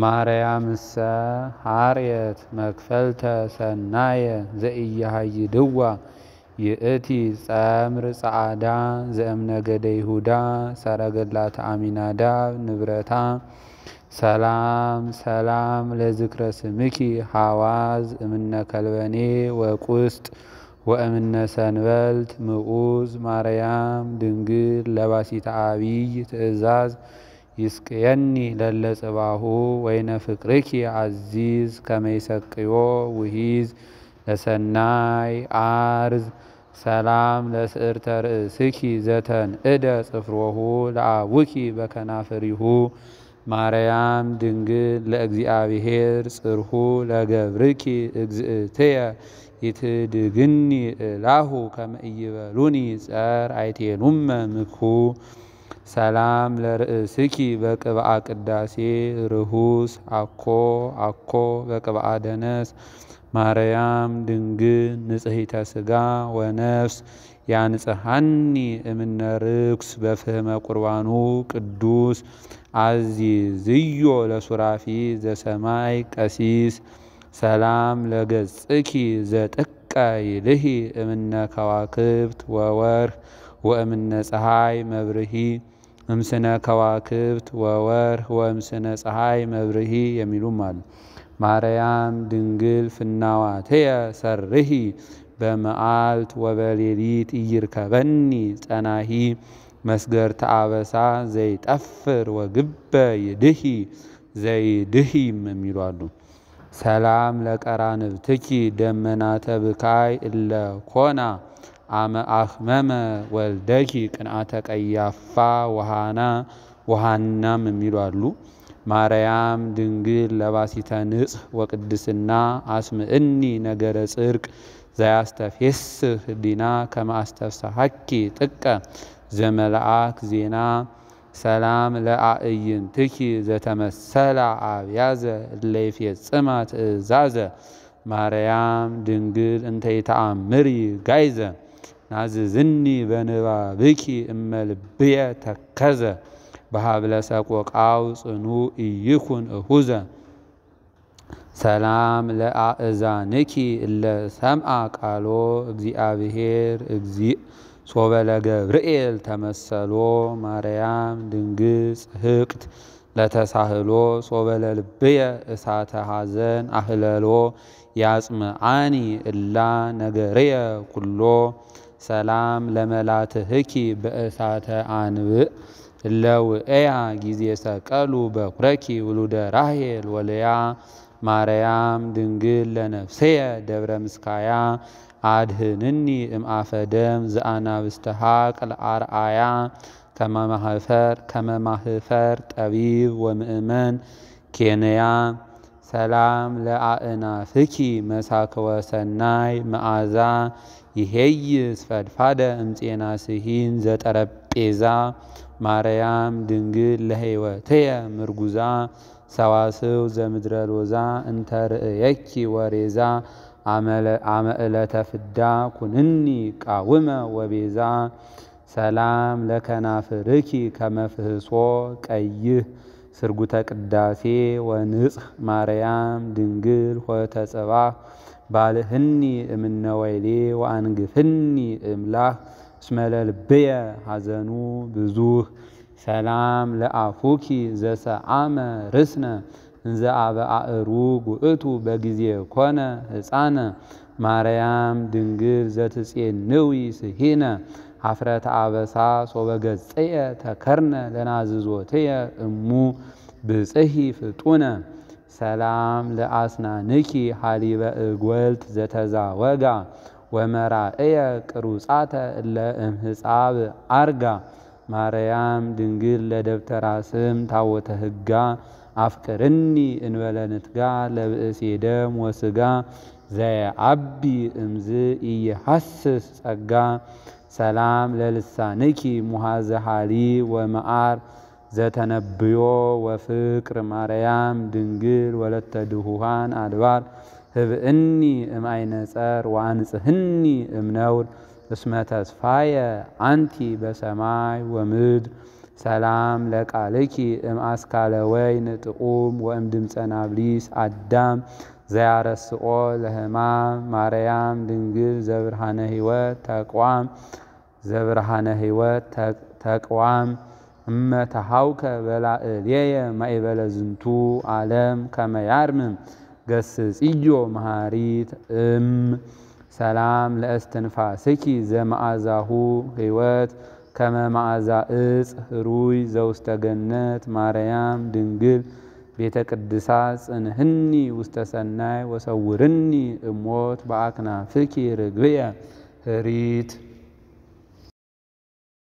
ማርያምሰ ሀርየት መክፈልተ ሰናየ ዘኢያሃይድዋ ይእቲ ጸምር ጸዓዳ ዘእምነገደ ይሁዳ ሰረገላ አሚናዳብ ንብረታ ሰላም ሰላም ለዝክረ ስምኪ ሃዋዝ እምነ ከልበኔ ወቁስጥ ወእምነ ሰንበልት ምዑዝ ማርያም ድንግል ለባሲተ አብይ ትእዛዝ يسقيني للا صباحو وين فكرك يا عزيز كما يسقيو وهيز لسناي عارز سلام لسر ترسكي زتن ادى صفروهو لعوكي بكنافريهو مريم دنجل لأجزي أبي هير صرهو لغبركي اجزئتيا يتدغني لاهو كما ايبالوني سار عيتي نمم مكو ሰላም ለርእስኪ በቅብአ ቅዳሴ ርሁስ አኮ አኮ በቅብአ ደነስ ማርያም ድንግል ንጽሕተ ስጋ ወነፍስ ያንጽሐኒ እምነ ርኩስ በፍህመ ቁርባኑ ቅዱስ አዚዝዮ ለሱራፊ ዘሰማይ ቀሲስ ሰላም ለገጽኪ ዘጥቀ ይልሂ እምነ ከዋክብት ወወርህ ወእምነ ፀሐይ መብርሂ እምስነ ከዋክብት ወወርህ ወእምስነ ፀሐይ መብርሂ የሚሉም አሉ። ማርያም ድንግል ፍናዋትየ ሰርሂ በመዓልት ወበሌሊት እይርከበኒ ጸናሂ መስገር ተአበሳ ዘይጠፍር ወግበ ይድሂ ዘይድሂም የሚሉ አሉ። ሰላም ለቀራንብትኪ ደመና ተብካይ እለ ኮና አህመመ ወልደኪ ቅንአተ ቀያፋ ውሃና ውሃናም የሚሉ አሉ። ማርያም ድንግል ለባሲተ ንጽህ ወቅድስና አስምእኒ ነገረ ጽርቅ ዘያስተፌስህ ዲና ከማስተፍስሐኪ ጥቀ ዘመላአክ ዜና ሰላም ትኪ ዘተመሰላ አብያዘ እለይፌጽማ ትእዛዘ ማርያም ድንግል እንተይተአምሪ ጋይዘ ናዝዝኒ በንባብኪ እመልብየ ተከዘ በሃብለ ሰቆቃው ጽኑ እይኩን እሁዘ ሰላም ለአእዛንኪ እለ ሰምአ ቃሎ እግዚአብሔር እግዚ ሶበለ ገብርኤል ተመሰሎ ማርያም ድንግል ጽህቅት ለተሳህሎ ሶበለ ልብየ እሳተ ሐዘን አህለሎ ያጽምዓኒ እላ ነገርየ ኩሎ ሰላም ለመላትህኪ በእሳተ አንብእ ለውእያ ጊዜ ሰቀሉ በኩረኪ ውሉደ ራሄል ወልያ ማርያም ድንግል ለነፍሴየ ደብረ ምስካያ አድህንኒ እምአፈ ደም ዘአናብስተ ሀቅ ለአርአያ ከመማህፈር ጠቢብ ወምእመን ኬንያ ሰላም ለአእናፍኪ መሳክወ ሰናይ መዓዛ ይሄይስ ፈድፋደ እምፄና ስሂን ዘጠረጴዛ ማርያም ድንግል ለሕይወትየ ምርጉዛ ሰዋስው ዘምድረ ሎዛ እንተ ርእየኪ ወሬዛ አመ ፍዳ ኩንኒ ቃውመ ወቤዛ ሰላም ለከናፍርኪ ከመፍህሶ ቀይህ ስርጉተ ቅዳሴ ወንጽሕ ማርያም ድንግል ሆተጸባ ባልህኒ እምነ ወይሌ ወአንግፍኒ እምላህ እስመ ለልብየ ሐዘኑ ብዙህ ሰላም ለአፉኪ ዘሰአመ ርስነ እንዘ አበአእሩ ጉእቱ በጊዜ ኮነ ሕፃነ ማርያም ድንግል ዘትጼንዊ ስሂነ ሀፍረተ አበሳ ሶበ ገጽየ ተከርነ ለናዝዞትየ እሙ ብጽሂ ፍጡነ ሰላም ለአስናንኪ ሀሊበ እግወልት ዘተዛወጋ ወመራእየ ቅሩጻተ እለ እምሕፃብ አርጋ ማርያም ድንግል ለደብተራ ስም ታወተ ህጋ አፍቅርኒ እንበለንትጋ ለብእሴ ደም ወስጋ አቢ እምዝ እየሐስስ ጸጋ ሰላም ለልሳንኪ ሙሃዘ ሃሊ ወመዓር ዘተነብዮ ወፍቅር ማርያም ድንግል ወለተ ድሁሃን አድባር ህብእኒ እምአይነጸር ወአንጽህኒ እምነውር እስመ ተስፋየ አንቲ በሰማይ ወምድር ሰላም ለቃልኪ እምአስካለ ወይን ጥዑም ወእም ድምፀ ናብሊስ አዳም ዘያረስኦ ለህማም ማርያም ድንግል ዘብርሃነ ህይወት ተቋም ዘብርሃነ ሕይወት ተቋም እመ ተሃውከ በላዕሌየ ማእበለ ዝንቱ ዓለም ከመ ያርምም ገስጽዮ መሃሪት እም ሰላም ለእስትንፋስኪ ዘመዓዛሁ ህይወት ከመ መዓዛ እፅ ህሩይ ዘውስተ ገነት ማርያም ድንግል بيتا كدساس ان هني وستسناي وصورني اموت باكنا فكي رجبيا هريت